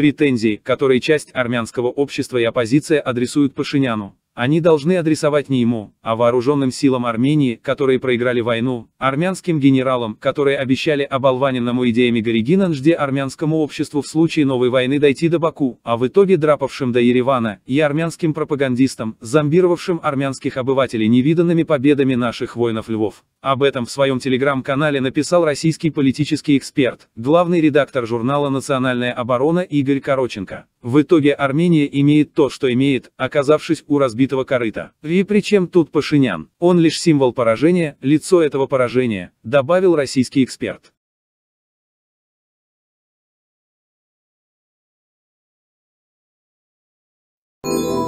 Претензии, которые часть армянского общества и оппозиция адресуют Пашиняну, они должны адресовать не ему, а вооруженным силам Армении, которые проиграли войну, армянским генералам, которые обещали оболваненному идеями Горегина жде армянскому обществу в случае новой войны дойти до Баку, а в итоге драпавшим до Еревана, и армянским пропагандистам, зомбировавшим армянских обывателей невиданными победами наших воинов-львов. Об этом в своем телеграм-канале написал российский политический эксперт, главный редактор журнала «Национальная оборона» Игорь Короченко. В итоге Армения имеет то, что имеет, оказавшись у разбитого корыта. И при чем тут Пашинян? Он лишь символ поражения, лицо этого поражения, добавил российский эксперт. Thank you.